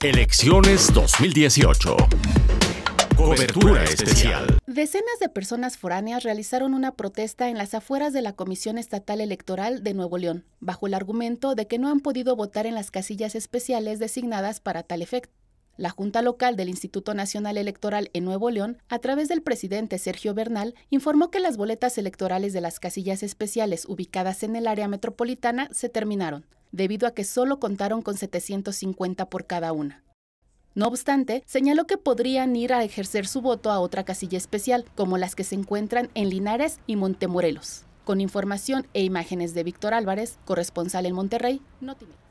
Elecciones 2018. Cobertura especial. Decenas de personas foráneas realizaron una protesta en las afueras de la Comisión Estatal Electoral de Nuevo León, bajo el argumento de que no han podido votar en las casillas especiales designadas para tal efecto. La Junta Local del Instituto Nacional Electoral en Nuevo León, a través del presidente Sergio Bernal, informó que las boletas electorales de las casillas especiales ubicadas en el área metropolitana se terminaron debido a que solo contaron con 750 por cada una. No obstante, señaló que podrían ir a ejercer su voto a otra casilla especial, como las que se encuentran en Linares y Montemorelos. Con información e imágenes de Víctor Álvarez, corresponsal en Monterrey, tiene.